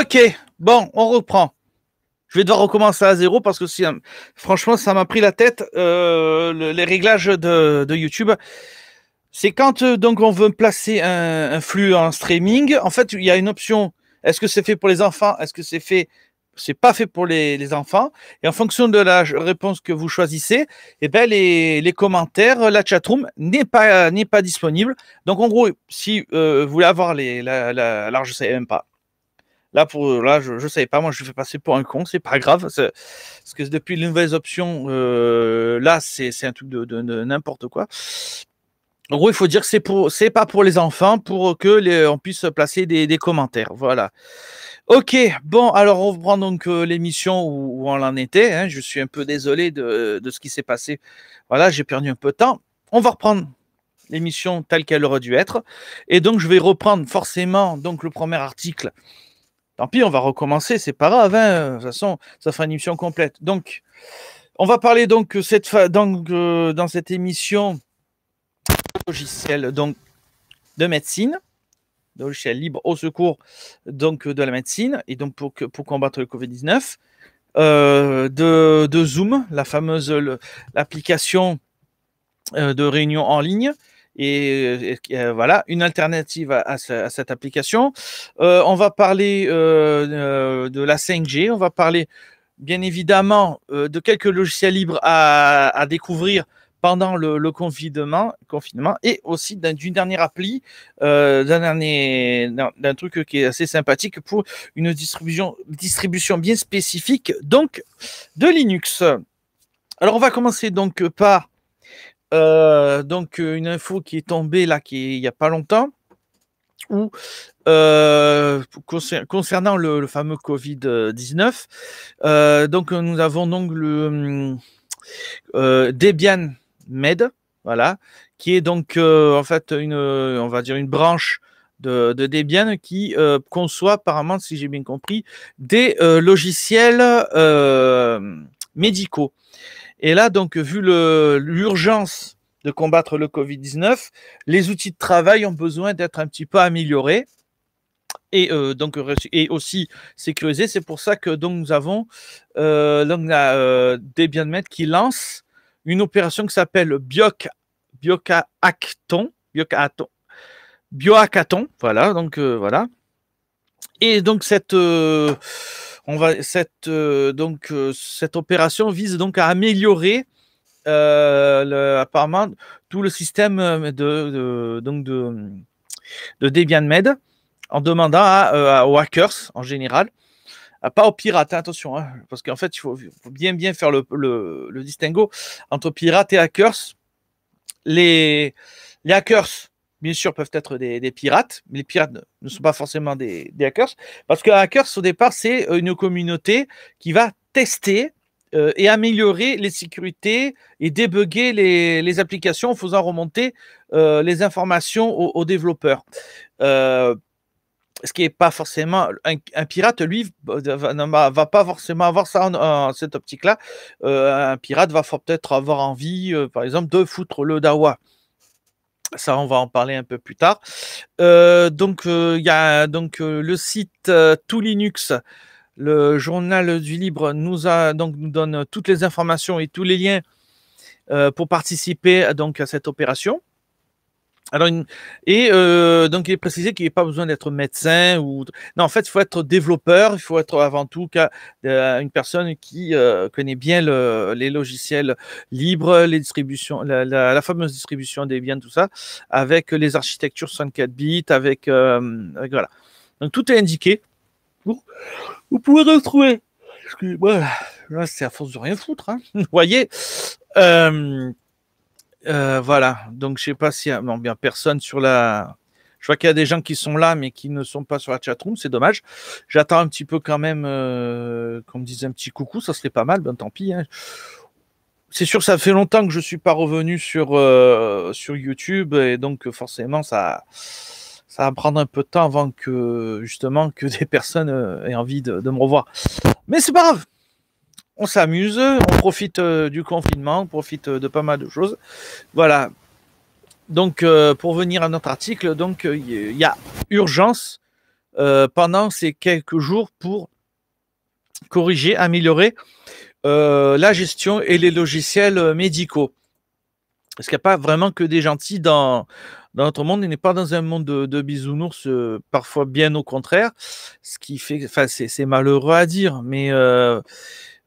Ok, bon, on reprend. Je vais devoir recommencer à zéro parce que si, hein, franchement, ça m'a pris la tête, euh, les réglages de, YouTube. C'est quand euh, donc on veut placer un, flux en streaming, en fait, il y a une option. Est-ce que c'est fait pour les enfants Est-ce que c'est fait c'est pas fait pour les, enfants. Et en fonction de la réponse que vous choisissez, eh ben, les, commentaires, la chatroom n'est pas, n'est pas disponible. Donc en gros, si euh, vous voulez avoir les, la, alors je sais même pas, Là, pour, là je ne savais pas, moi je vais passer pour un con, c'est pas grave. Parce que depuis les nouvelles options, euh, là, c'est un truc de, n'importe quoi. En gros, il faut dire que c'est pour, c'est pas pour les enfants, pour que on puisse placer des, commentaires. Voilà. Ok. Bon, alors on reprend donc euh, l'émission où, on en était. Hein. Je suis un peu désolé de, ce qui s'est passé. Voilà, j'ai perdu un peu de temps. On va reprendre l'émission telle qu'elle aurait dû être. Et donc, je vais reprendre forcément donc le premier article Tant pis, on va recommencer, c'est pas grave. Hein. De toute façon, ça fera une émission complète. Donc, on va parler donc euh, cette euh, dans cette émission logiciel donc de médecine, de logiciel libre au secours donc de la médecine et donc pour, pour combattre le Covid-19, euh, de, Zoom, la fameuse l'application de réunion en ligne et, euh, voilà une alternative à, à, cette application. Euh, on va parler euh, de la 5G, on va parler bien évidemment de quelques logiciels libres à, à découvrir pendant le, confinement, confinement et aussi d'une dernière appli, d'un dernier, d'un truc qui est assez sympathique pour une distribution, distribution bien spécifique donc de Linux. Alors on va commencer donc par euh, donc euh, une info qui est tombée là, qui il n'y a pas longtemps, euh, concernant le, fameux Covid-19, donc nous avons donc le hum, Debian Med, voilà, qui est donc en fait une, on va dire une branche de, Debian qui conçoit apparemment, si j'ai bien compris, des logiciels médicaux. Et là, donc, vu l'urgence de combattre le Covid-19, les outils de travail ont besoin d'être un petit peu améliorés et euh, donc et aussi sécurisés. C'est pour ça que donc nous avons euh, donc, la, euh, qui lance une opération qui s'appelle Bioc Biohackathon, voilà donc euh, voilà. Et donc cette euh, on va, cette, euh, donc, euh, cette opération vise donc à améliorer euh, apparemment tout le système de, de donc de, de med en demandant à, aux hackers en général pas aux pirates, hein, attention, hein, parce qu'en fait, il faut, bien bien faire le, le, le, distinguo entre pirates et hackers. Les, les hackers bien sûr, peuvent être des, pirates, mais les pirates ne, sont pas forcément des, hackers, parce qu'un hacker, au départ, c'est euh, une communauté qui va tester euh, et améliorer les sécurités et débugger les, applications en faisant remonter euh, les informations aux, développeurs. ce qui n'est pas forcément un, pirate, lui, ne va pas forcément avoir ça en cette optique-là. un pirate va peut-être avoir envie, par exemple, de foutre le dawa. Ça, on va en parler un peu plus tard. Euh, donc, euh, il y a donc euh, le site Toolinux, Le journal du libre nous a donc nous donne toutes les informations et tous les liens pour participer donc à cette opération. Alors, et euh, donc, il est précisé qu'il n'y a pas besoin d'être médecin ou. Non, en fait, il faut être développeur, il faut être avant tout euh, une personne qui euh, connaît bien le, les logiciels libres, les distributions, la, la, fameuse distribution des biens tout ça, avec les architectures 64 bits, avec, euh, voilà. Donc, tout est indiqué. Vous, pouvez retrouver. excusez Voilà, là, c'est à force de rien foutre. Hein. Vous voyez euh, euh, voilà, donc je sais pas si bien personne sur la. Je vois qu'il y a des gens qui sont là, mais qui ne sont pas sur la chatroom, c'est dommage. J'attends un petit peu quand même euh, qu'on me dise un petit coucou, ça serait pas mal, ben tant pis. Hein. C'est sûr, ça fait longtemps que je suis pas revenu sur, euh, sur YouTube, et donc forcément, ça, ça va prendre un peu de temps avant que justement que des personnes euh, aient envie de, de me revoir. Mais c'est pas grave, on s'amuse, on profite euh, du confinement, on profite euh, de pas mal de choses. Voilà. Donc, euh, pour venir à notre article, donc il y a urgence pendant ces quelques jours pour corriger, améliorer la gestion et les logiciels médicaux. Parce qu'il n'y a pas vraiment que des gentils dans, notre monde. Il n'est pas dans un monde de, bisounours, parfois bien au contraire. Ce qui fait, enfin, c'est malheureux à dire, mais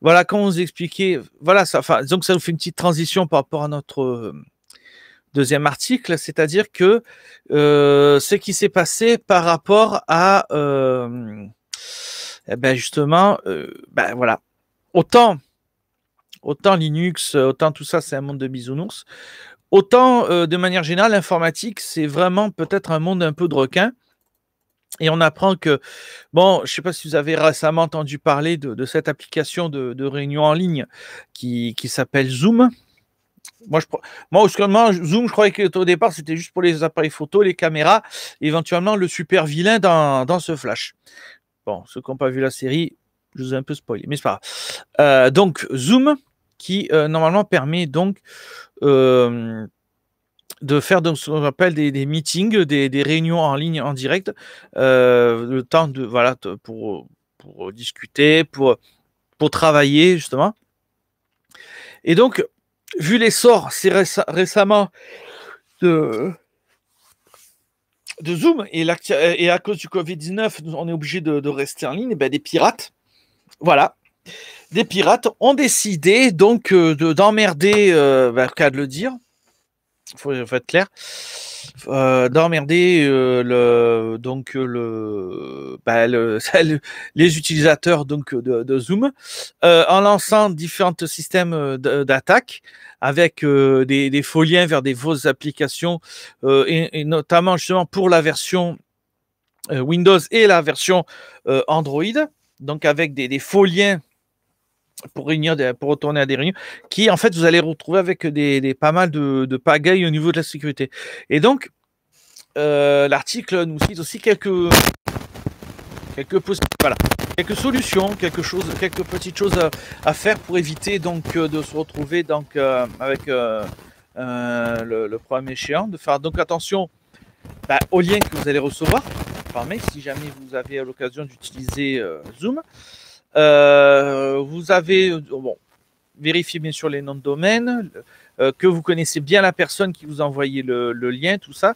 voilà, quand vous expliquer Voilà, ça, donc ça nous fait une petite transition par rapport à notre euh, deuxième article, c'est-à-dire que euh, ce qui s'est passé par rapport à euh, eh ben justement, ben voilà, autant autant Linux, autant tout ça, c'est un monde de bisounours. Autant de manière générale, l'informatique, c'est vraiment peut-être un monde un peu de requin. Et on apprend que, bon, je ne sais pas si vous avez récemment entendu parler de, cette application de, réunion en ligne qui, qui s'appelle Zoom. Moi, je, moi, Zoom, je croyais qu'au départ, c'était juste pour les appareils photo, les caméras, éventuellement le super vilain dans, ce flash. Bon, ceux qui n'ont pas vu la série, je vous ai un peu spoilé, mais c'est pas grave. Euh, donc, Zoom, qui euh, normalement permet donc euh, de faire ce qu'on appelle des, meetings, des, réunions en ligne, en direct, euh, le temps de, voilà, pour, discuter, pour, travailler, justement. Et donc, vu l'essor récemment de, Zoom, euh, et, à cause du Covid-19, on est obligé de, rester en ligne, et eh ben, des pirates, voilà, des pirates ont décidé donc d'emmerder, de, euh, de euh, ben, le dire, faut, faut être clair. d'emmerder les utilisateurs donc de, Zoom euh, en lançant différents systèmes euh, d'attaque avec euh, des, faux liens vers des fausses applications et, notamment justement pour la version Windows et la version Android donc avec des faux liens pour réunir, pour retourner à des réunions, qui en fait vous allez retrouver avec des, pas mal de, de pagailles au niveau de la sécurité. Et donc, euh, l'article nous cite aussi quelques quelques quelques solutions, quelques chose quelques petites choses à, faire pour éviter donc euh, de se retrouver donc euh, avec le, problème échéant, de faire donc attention bah, aux liens que vous allez recevoir par mail si jamais vous avez l'occasion d'utiliser Zoom. Euh, vous avez, euh, bon, vérifiez bien sûr les noms de domaine, euh, que vous connaissez bien la personne qui vous a envoyé le, lien, tout ça.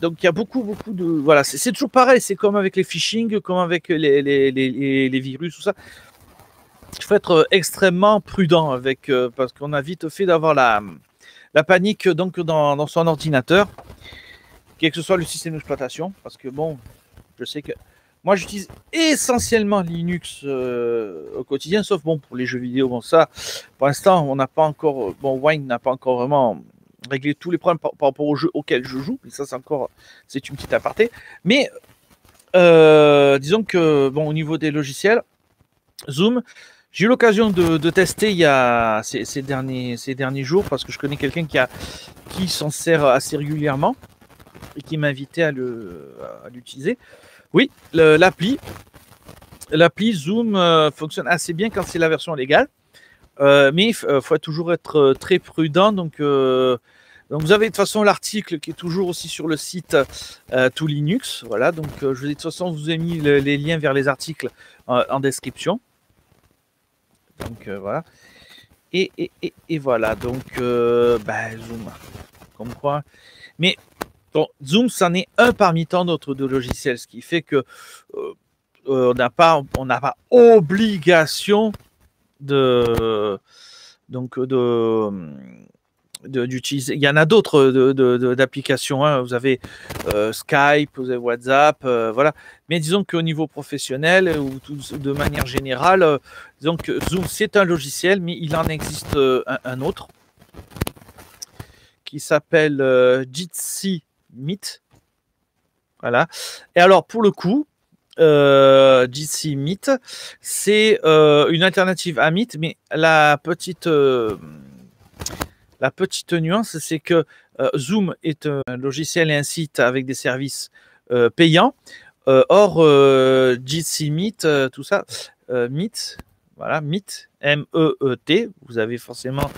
Donc il y a beaucoup, beaucoup de... Voilà, c'est toujours pareil, c'est comme avec les phishing, comme avec les, les, virus, tout ça. Il faut être extrêmement prudent avec, parce qu'on a vite fait d'avoir la, la panique donc dans, dans, son ordinateur, quel que soit le système d'exploitation, parce que bon, je sais que moi, j'utilise essentiellement Linux euh, au quotidien, sauf bon pour les jeux vidéo. Bon, ça, pour l'instant, on n'a pas encore. Bon, Wine n'a pas encore vraiment réglé tous les problèmes par, rapport aux jeu auxquels je joue. Mais ça, c'est encore, c'est une petite aparté. Mais euh, disons que bon, au niveau des logiciels, Zoom. J'ai eu l'occasion de, tester il y a ces, derniers, ces derniers jours parce que je connais quelqu'un qui, a, qui s'en sert assez régulièrement et qui m'a invité à l'utiliser. Oui, l'appli, l'appli Zoom euh, fonctionne assez bien quand c'est la version légale, euh, mais il euh, faut toujours être très prudent. Donc, donc vous avez de toute façon l'article qui est toujours aussi sur le site tout Linux. Voilà, donc je vous ai de toute façon vous ai mis les liens vers les articles en description. Donc voilà. Et, et, et, voilà, donc ben, Zoom, comme quoi. Mais donc, Zoom, c'en est un parmi tant d'autres de logiciels, ce qui fait que euh, euh, n'a pas, on pas obligation de donc d'utiliser. Il y en a d'autres d'applications. Hein. Vous avez euh, Skype, vous avez WhatsApp, voilà. Mais disons qu'au niveau professionnel ou de manière générale, Zoom c'est un logiciel, mais il en existe un, autre qui s'appelle Jitsi Meet. Voilà. Et alors, pour le coup, euh, GC Meet, c'est euh, une alternative à Meet, mais la petite, euh, la petite nuance, c'est que euh, Zoom est un logiciel et un site avec des services payants. or, GC Meet, tout ça, Meet, voilà, Meet, e M-E-E-T, vous avez forcément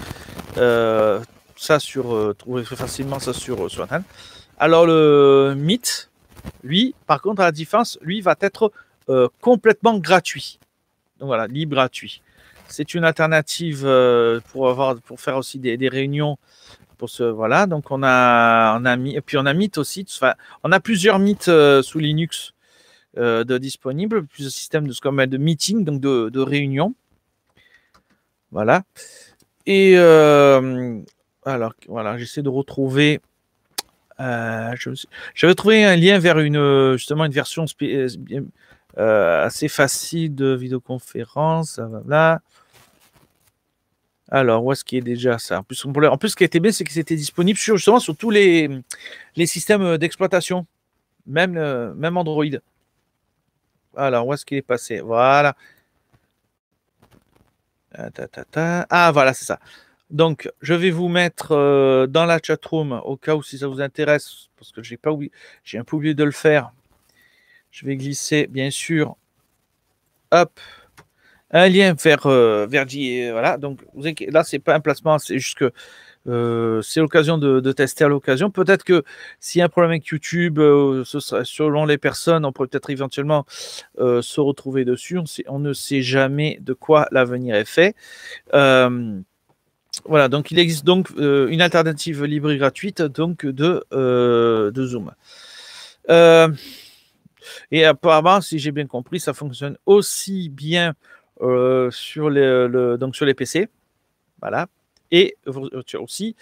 ça sur, trouver facilement ça sur, sur alors le Meet, lui, par contre, à la différence, lui va être euh, complètement gratuit. Donc voilà, libre gratuit. C'est une alternative euh, pour avoir, pour faire aussi des, réunions. Pour ce, voilà, donc on a, on a puis on a Meet aussi. on a plusieurs mythes euh, sous Linux de disponibles, plus systèmes de ce de meeting, donc de, de réunion. Voilà. Et alors, voilà, j'essaie de retrouver euh, j'avais trouvé un lien vers une, euh, justement une version euh, assez facile de vidéoconférence. Voilà. Alors, où est-ce qu'il est déjà ça en plus, ce qui était bien, c'est que c'était disponible sur, justement sur tous les, les systèmes d'exploitation, même, même Android. Alors, où est-ce qu'il est passé Voilà. ah voilà, c'est ça. Donc, je vais vous mettre euh, dans la chatroom au cas où si ça vous intéresse, parce que j'ai pas oublié, j'ai un peu oublié de le faire. Je vais glisser, bien sûr, hop, un lien vers euh, Verdi. Euh, voilà, donc vous là, c'est pas un placement, c'est juste que c'est l'occasion de, tester à l'occasion. Peut-être que s'il y a un problème avec YouTube, ce sera, selon les personnes, on pourrait peut-être éventuellement se retrouver dessus. on, ne sait jamais de quoi l'avenir est fait voilà, donc il existe donc euh, une alternative libre et gratuite donc de, euh, de Zoom. Euh, et apparemment, si j'ai bien compris, ça fonctionne aussi bien sur, les, donc sur les PC, voilà, et aussi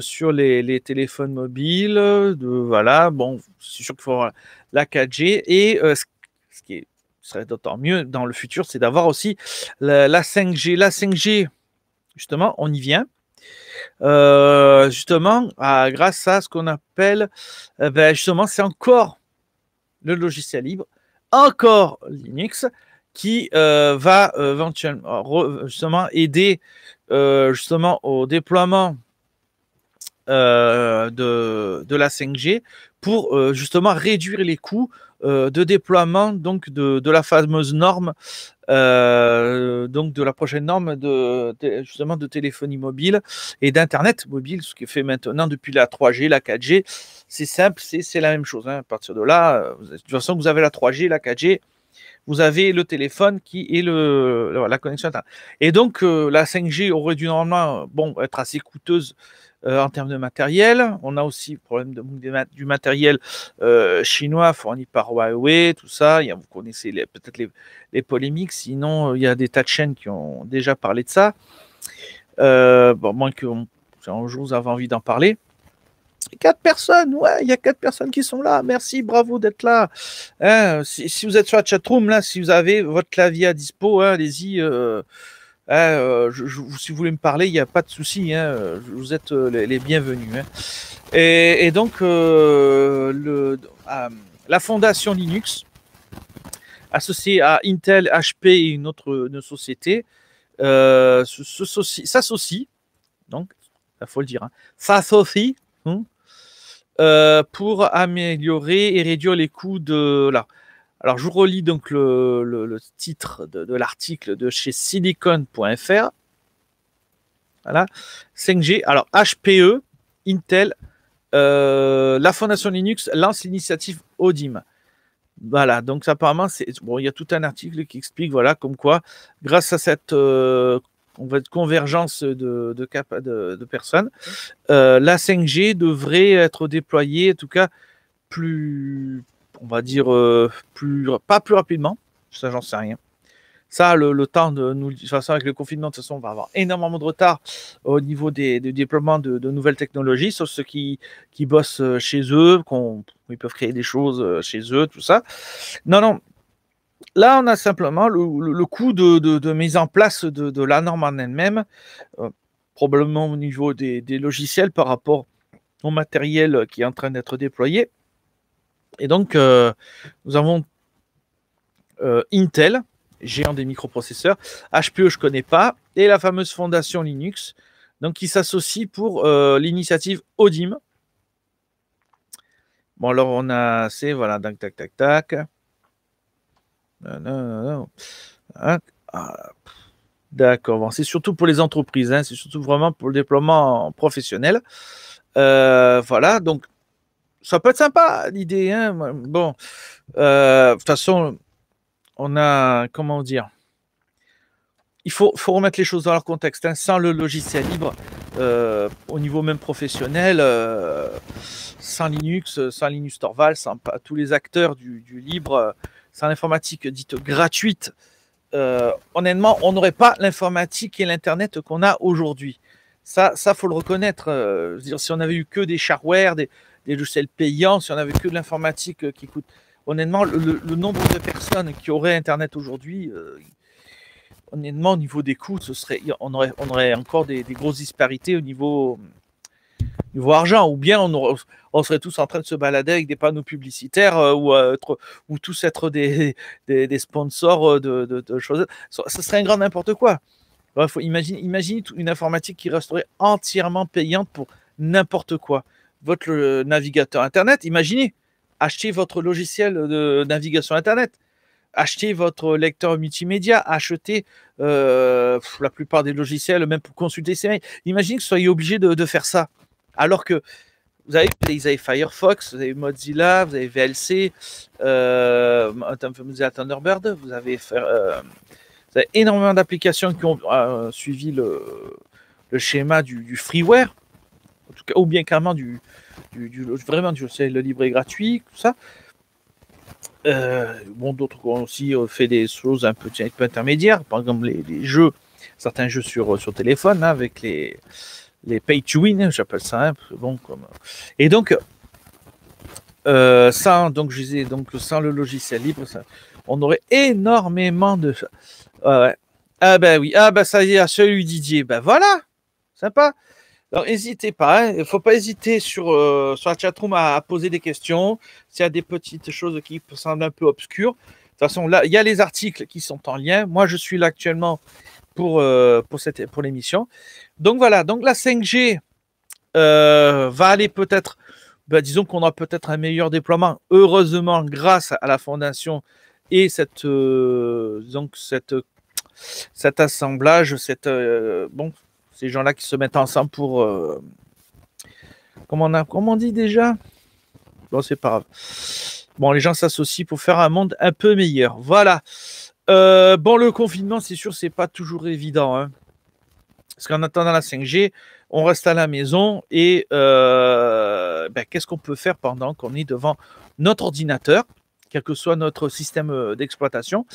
sur les, téléphones mobiles, voilà, bon, c'est sûr qu'il faut avoir la 4G, et ce, qui serait d'autant mieux dans le futur, c'est d'avoir aussi la 5G. La 5G, Justement, on y vient. Euh, justement, grâce à ce qu'on appelle, euh, ben, justement, c'est encore le logiciel libre, encore Linux, qui euh, va éventuellement justement aider justement au déploiement de, de, la 5G pour justement réduire les coûts euh, de déploiement donc de, la fameuse norme, euh, donc de la prochaine norme de, justement de téléphonie mobile et d'internet mobile, ce qui est fait maintenant depuis la 3G, la 4G. C'est simple, c'est la même chose. Hein. À partir de là, euh, de toute façon, vous avez la 3G, la 4G. Vous avez le téléphone qui est le, la, connexion Internet. Et donc, la 5G aurait dû normalement bon, être assez coûteuse euh, en termes de matériel. On a aussi le problème de, du matériel euh, chinois fourni par Huawei, tout ça. Il vous connaissez peut-être les, polémiques. Sinon, euh, il y a des tas de chaînes qui ont déjà parlé de ça. bon, moins que un vous avez envie d'en parler. Quatre personnes, ouais, il y a quatre personnes qui sont là. Merci, bravo d'être là. Hein, si, vous êtes sur la chatroom, là, si vous avez votre clavier à dispo, hein, allez-y. Eh, euh, si vous voulez me parler, il n'y a pas de souci, hein, vous êtes euh, les, bienvenus. Hein. Et, donc, euh, ah, la fondation Linux, associée à Intel, HP et une autre société, s'associe, donc, il faut le dire, hein, hein pour améliorer et réduire les coûts de. Là, alors, je vous relis donc le, titre de, l'article de chez silicon.fr. Voilà. 5G. Alors, HPE, Intel, euh, la Fondation Linux lance l'initiative ODIM. Voilà, donc apparemment, c'est bon, il y a tout un article qui explique, voilà, comme quoi, grâce à cette euh, convergence de, de, personnes, euh, la 5G devrait être déployée, en tout cas, plus, on va dire, euh, plus, pas plus rapidement. Ça, j'en sais rien. Ça, le, temps de nous. De toute façon, avec le confinement, de toute façon, on va avoir énormément de retard au niveau des, des déploiements de, nouvelles technologies, sauf ceux qui, qui bossent euh, chez eux, qu'on, ils peuvent créer des choses euh, chez eux, tout ça. Non, non. Là, on a simplement le, coût de, mise en place de, la norme en elle-même, probablement au niveau des logiciels par rapport au matériel qui est en train d'être déployé. Et donc, euh, nous avons euh, Intel, géant des microprocesseurs, HPE, je ne connais pas, et la fameuse fondation Linux, donc qui s'associe pour euh, l'initiative ODIM. Bon, alors on a assez, voilà, tac, tac, tac, tac. Non, non, non, ah, D'accord, bon, c'est surtout pour les entreprises, hein, c'est surtout vraiment pour le déploiement professionnel. voilà, donc ça peut être sympa l'idée. Hein bon, euh, de toute façon, on a comment dire il faut, faut, remettre les choses dans leur contexte. Hein. Sans le logiciel libre, euh, au niveau même professionnel, euh, sans Linux, sans Linux Torvald, sans tous les acteurs du, libre, sans l'informatique dite gratuite, honnêtement, on n'aurait pas l'informatique et l'Internet qu'on a aujourd'hui. Ça, ça faut le reconnaître. si on avait eu que des charware des, des logiciels payants, si on avait que de l'informatique euh, qui coûte. Honnêtement, le, nombre de personnes qui auraient Internet aujourd'hui, euh, honnêtement, au niveau des coûts, ce serait, on, aurait, on aurait encore des, grosses disparités au niveau, euh, niveau argent. Ou bien on, serait tous en train de se balader avec des panneaux publicitaires ou, ou tous être des, sponsors de, choses. Ce serait un grand n'importe quoi. faut imagine, imagine une informatique qui resterait entièrement payante pour n'importe quoi votre euh, navigateur Internet. Imaginez, achetez votre logiciel de navigation Internet, achetez votre lecteur multimédia, achetez euh, la plupart des logiciels, même pour consulter ses mails. Imaginez que vous soyez obligé de, faire ça. Alors que vous avez, Firefox, vous avez Mozilla, vous avez VLC, euh, Thunderbird, vous avez, Thunderbird, vous avez énormément d'applications qui ont suivi le, schéma du freeware ou bien carrément du, du, du vraiment le libre et gratuit, tout ça. Euh, bon, d'autres ont aussi euh, fait des choses un peu, intermédiaires, par exemple les, jeux, certains jeux sur, euh, sur téléphone hein, avec les, les pay to win, hein, j'appelle ça. Hein, bon, comme... Et donc, sans, donc, je donc, sans le logiciel libre, on aurait énormément de. Ah, ah ben oui, ah ben ça y est, celui Didier, ben voilà, sympa. Alors, n'hésitez pas. Hein. Il ne faut pas hésiter sur, euh, sur la chatroom à, poser des questions. S'il y a des petites choses qui semblent un peu obscures. De toute façon, là, il y a les articles qui sont en lien. Moi, je suis là actuellement pour, euh, cette, pour l'émission. Donc, voilà. Donc, la 5G euh, va aller peut-être. Ben, disons qu'on aura peut-être un meilleur déploiement. Heureusement, grâce à la fondation et cette, donc cette, cet assemblage, cette, bon, gens-là qui se mettent ensemble pour. Euh, comment, on a, comment on dit déjà Bon, c'est pas grave. Bon, les gens s'associent pour faire un monde un peu meilleur. Voilà. Euh, bon, le confinement, c'est sûr, c'est pas toujours évident. Hein. Parce qu'en attendant la 5G, on reste à la maison et euh, ben, qu'est-ce qu'on peut faire pendant qu'on est devant notre ordinateur, quel que soit notre système d'exploitation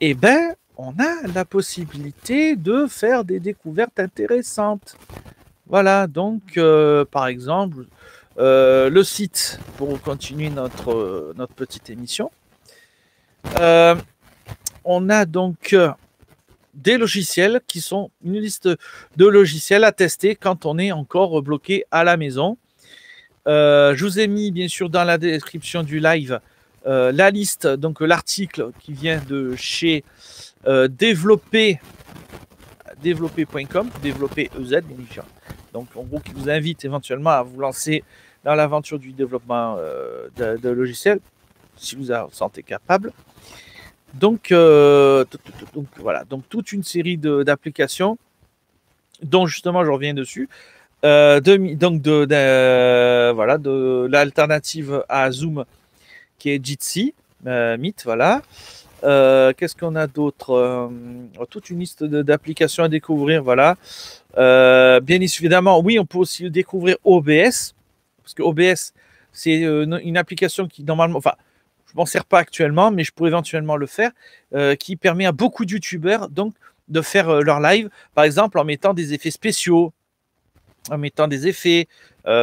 Eh bien, on a la possibilité de faire des découvertes intéressantes. Voilà, donc euh, par exemple, euh, le site, pour continuer notre, notre petite émission, euh, on a donc des logiciels qui sont une liste de logiciels à tester quand on est encore bloqué à la maison. je vous ai mis bien sûr dans la description du live euh, la liste, donc l'article qui vient de chez euh, développer développer.com, développer Donc en gros, qui vous invite éventuellement à vous lancer dans l'aventure du développement euh, de, logiciels, si vous en sentez capable. Donc, euh, voilà, donc toute une série d'applications dont justement je reviens dessus. donc de, voilà de l'alternative à Zoom qui est Jitsi, euh, Meet, voilà. Euh, qu'est-ce qu'on a d'autre euh, oh, Toute une liste d'applications à découvrir, voilà. bien évidemment, oui, on peut aussi découvrir OBS, parce que OBS, c'est une, application qui, normalement, enfin, je m'en sers pas actuellement, mais je pourrais éventuellement le faire, qui permet à beaucoup de youtubeurs, donc, de faire leur live, par exemple, en mettant des effets spéciaux, en mettant des effets,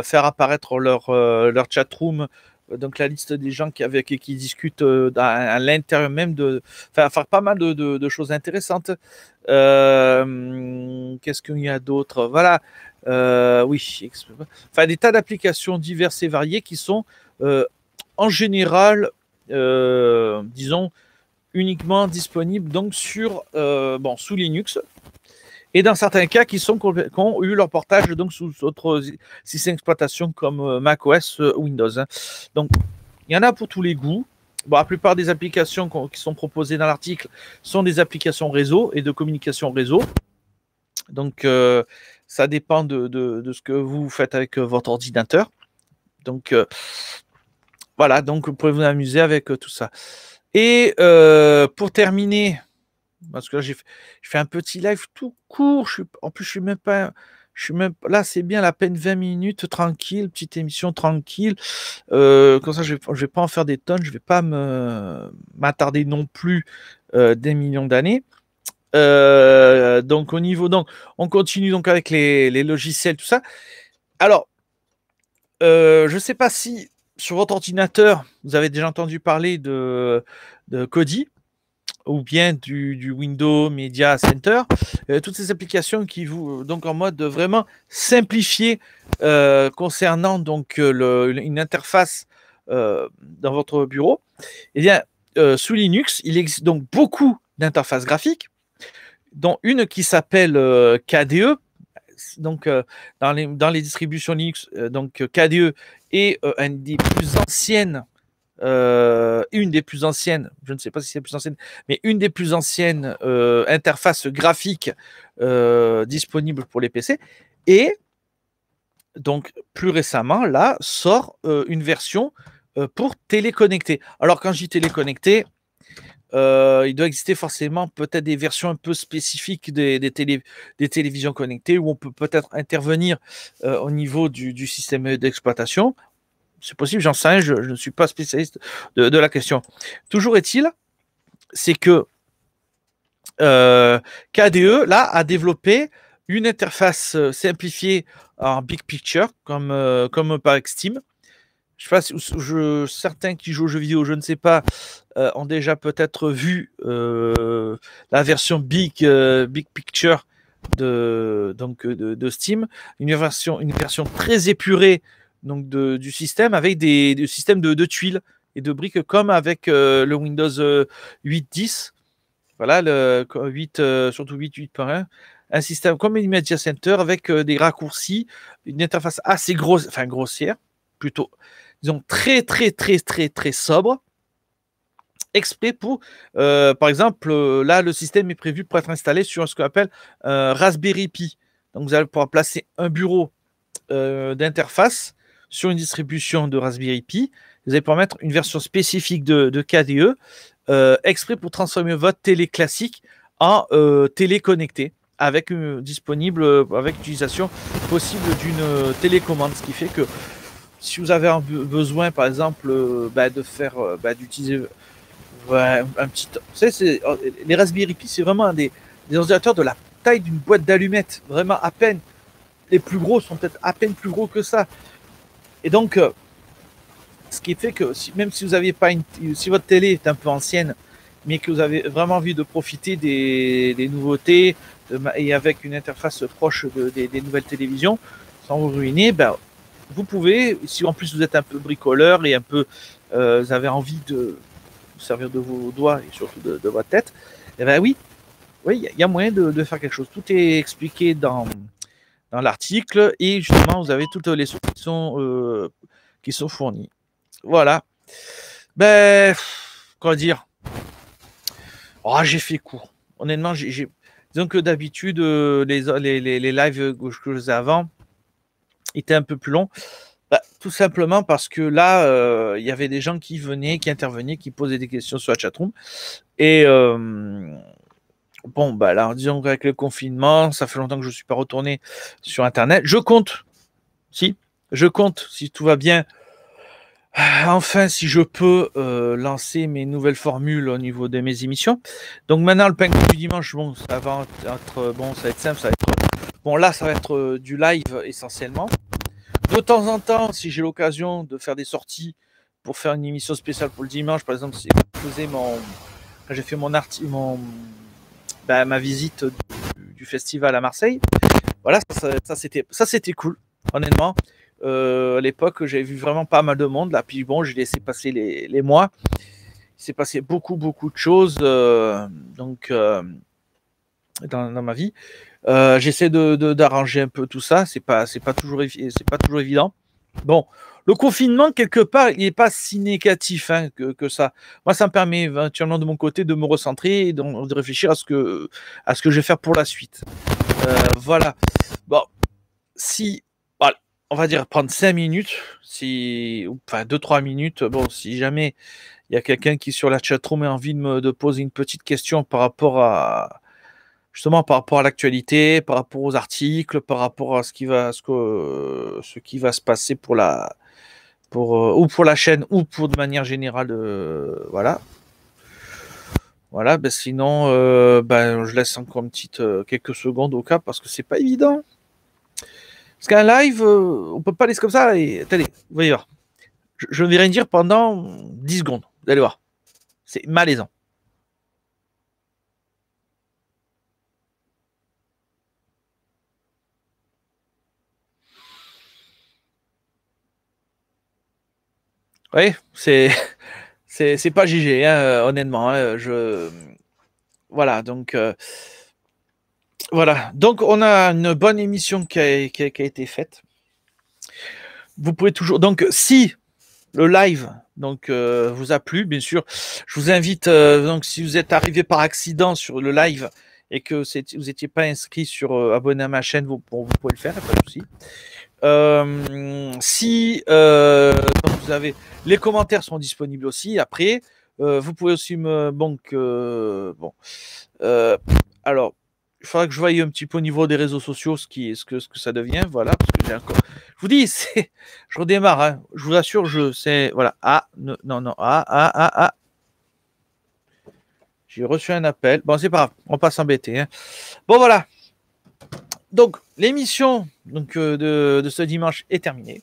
faire apparaître leur, leur room donc la liste des gens qui, avec, qui discutent euh, à, l'intérieur même de. Enfin, pas mal de, choses intéressantes. Euh, qu'est-ce qu'il y a d'autre Voilà. Euh, oui. Enfin, des tas d'applications diverses et variées qui sont en général, disons, uniquement disponibles donc sur, bon, sous Linux, et dans certains cas qui, sont, ont eu leur portage donc sous autres systèmes d'exploitation comme euh, macOS, euh, Windows. Hein. Donc, il y en a pour tous les goûts. la plupart des applications qui sont proposées dans l'article sont des applications réseau et de communication réseau. Donc, euh, ça dépend de, ce que vous faites avec votre ordinateur. Donc, voilà, donc vous pouvez vous amuser avec tout ça. Et pour terminer, parce que là, j'ai fait un petit live tout court. en plus, je suis même pas. Je suis même, là, c'est bien la peine 20 minutes, tranquille, petite émission tranquille. Euh, comme ça, je ne vais, pas en faire des tonnes, je ne vais pas m'attarder non plus euh, des millions d'années. Euh, donc au niveau donc on continue donc avec les, logiciels tout ça. Alors je je sais pas si sur votre ordinateur vous avez déjà entendu parler de, Cody ou bien du, Windows Media Center, euh, toutes ces applications qui vous euh, donc en mode vraiment simplifié euh, concernant donc une interface dans votre bureau. Eh bien, sous Linux, il existe donc beaucoup d'interfaces graphiques, dont une qui s'appelle KDE. Donc, dans les, distributions Linux, donc KDE est une des plus anciennes euh, une des plus anciennes, je ne sais pas si c'est la plus ancienne, mais une des plus anciennes euh, interfaces graphiques euh, disponibles pour les PC. Et donc, plus récemment, là, sort une version pour téléconnecter. Alors, quand j'ai téléconnecté, il doit exister forcément peut-être des versions un peu spécifiques des, télévisions connectées où on peut peut-être intervenir au niveau du système d'exploitation c'est possible, j'en sais je, ne suis pas spécialiste de, la question. Toujours est-il, c'est que euh, KDE, là, a développé une interface euh, simplifiée en big picture, comme, euh, comme par Steam. Je certains qui jouent aux jeux vidéo, je ne sais pas, ont déjà peut-être vu la version big, big picture de, donc, Steam, une version, une version très épurée donc du système avec des, systèmes de, tuiles et de briques comme avec euh, le Windows 8 euh, 8.10. Voilà, le 8, euh, surtout 8, 8.1. Un système comme une Media Center avec des raccourcis, une interface assez grosse, enfin grossière, plutôt, disons très, très, très, très, très sobre. Exprès pour, par exemple, là, le système est prévu pour être installé sur ce qu'on appelle Raspberry Pi. Donc, vous allez pouvoir placer un bureau d'interface sur une distribution de Raspberry Pi, vous allez pouvoir mettre une version spécifique de, KDE e, euh, exprès pour transformer votre télé classique en téléconnecté, euh, télé connectée avec une euh, disponible avec utilisation possible d'une télécommande, ce qui fait que si vous avez besoin, par exemple, bah, de faire bah, d'utiliser un petit, vous savez, oh, les Raspberry Pi, c'est vraiment des, des ordinateurs de la taille d'une boîte d'allumettes, vraiment à peine. Les plus gros sont peut-être à peine plus gros que ça. Et donc, euh, ce qui fait que si, même si vous avez pas une, si votre télé est un peu ancienne, mais que vous avez vraiment envie de profiter des, nouveautés et avec une interface proche des, nouvelles télévisions, sans vous ruiner, ben, vous pouvez, si en plus vous êtes un peu bricoleur et un peu, euh, vous avez envie de vous servir de vos doigts et surtout de, votre tête, eh ben oui, oui, il y a moyen de, faire quelque chose. Tout est expliqué dans, dans l'article et justement vous avez toutes les solutions euh, qui sont fournies. Voilà. Ben, quoi dire oh, J'ai fait court. Honnêtement, j'ai, disons que d'habitude, euh, les, les, les, lives que je faisais avant étaient un peu plus longs. Ben, tout simplement parce que là, euh, il y avait des gens qui venaient, qui intervenaient, qui posaient des questions sur la chatroom. Et, euh, Bon, bah, alors disons qu'avec le confinement, ça fait longtemps que je ne suis pas retourné sur Internet. Je compte, si, je compte, si tout va bien. Ah, enfin, si je peux euh, lancer mes nouvelles formules au niveau de mes émissions. Donc maintenant, le pain du dimanche, bon, ça va être bon, ça va être simple, ça va être bon. Là, ça va être euh, du live essentiellement. De temps en temps, si j'ai l'occasion de faire des sorties pour faire une émission spéciale pour le dimanche, par exemple, si j'ai mon, j'ai fait mon article, mon bah, ma visite du, festival à Marseille. Voilà, ça, c'était ça c'était cool, honnêtement. Euh, à l'époque, j'avais vu vraiment pas mal de monde. Là, puis bon, j'ai laissé passer les, les mois. Il s'est passé beaucoup, beaucoup de choses euh, donc, euh, dans, ma vie. J'essaie d'arranger de, d'arranger un peu tout ça. C'est pas, pas, toujours, pas toujours évident. Bon, le confinement, quelque part, il n'est pas si négatif hein, que, ça. Moi, ça me permet éventuellement de mon côté de me recentrer et de, réfléchir à ce, que, je vais faire pour la suite. Euh, voilà. Bon, si on va dire prendre 5 minutes, si, enfin 2-3 minutes. Bon, si jamais il y a quelqu'un qui sur la chatroom a envie de me poser une petite question par rapport à justement par rapport à l'actualité, par rapport aux articles, par rapport à ce qui va, ce que, ce qui va se passer pour la, euh, ou pour la chaîne ou pour de manière générale. Euh, voilà. Voilà, ben sinon, euh, ben, je laisse encore une petite, quelques secondes au cas parce que c'est pas évident. Parce qu'un live, on peut pas laisser comme ça. Et, attendez, vous allez voir. Je ne vais rien dire pendant 10 secondes. Vous allez voir. C'est malaisant. Oui, c'est c'est pas GG, hein, euh, honnêtement. Hein, euh, je voilà donc. Euh, voilà, donc on a une bonne émission qui a, été faite. Vous pouvez toujours. Donc, si le live donc, vous a plu, bien sûr, je vous invite. donc, si vous êtes arrivé par accident sur le live et que vous n'étiez pas inscrit sur Abonner à ma chaîne, vous, pouvez le faire, pas de souci. Euh, si euh, vous avez les commentaires sont disponibles aussi. Après, euh, vous pouvez aussi me que bon. alors, il faudra que je voie un petit peu au niveau des réseaux sociaux ce qui ce que ce que ça devient. Voilà, parce que j'ai encore. Je vous dis, c'est, je redémarre. Hein. je vous assure, je c'est voilà. Ah non non ah, ah ah ah J'ai reçu un appel. Bon, c'est pas grave, on passe embêter. Hein. Bon voilà. Donc, l'émission donc, euh, de, ce dimanche est terminée.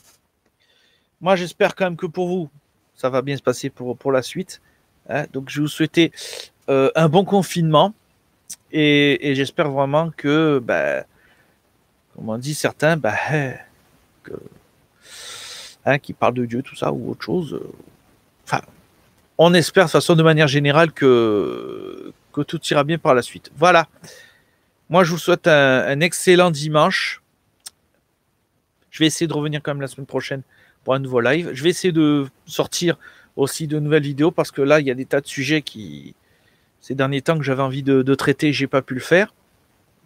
Moi, j'espère quand même que pour vous, ça va bien se passer pour, pour la suite. Hein. Donc, je vous souhaitais euh, un bon confinement. Et, j'espère vraiment que, bah, comme on dit certains, bah, hein, qui parlent de Dieu, tout ça, ou autre chose. Euh, enfin, on espère de façon de manière générale que, que tout ira bien par la suite. Voilà. Moi, je vous souhaite un, excellent dimanche. Je vais essayer de revenir quand même la semaine prochaine pour un nouveau live. Je vais essayer de sortir aussi de nouvelles vidéos parce que là, il y a des tas de sujets qui, ces derniers temps, que j'avais envie de, traiter, traiter, j'ai pas pu le faire.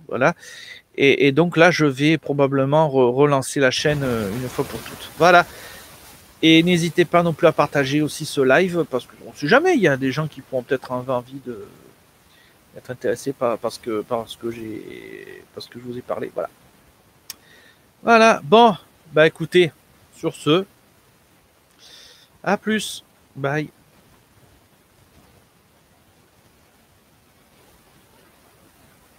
Voilà. Et, donc là, je vais probablement relancer la chaîne euh, une fois pour toutes. Voilà. Et n'hésitez pas non plus à partager aussi ce live parce qu'on ne sait jamais, il y a des gens qui pourront peut-être avoir envie de intéressé par, parce que, parce que j'ai, parce que je vous ai parlé. Voilà. Voilà. Bon, bah écoutez, sur ce, à plus. Bye.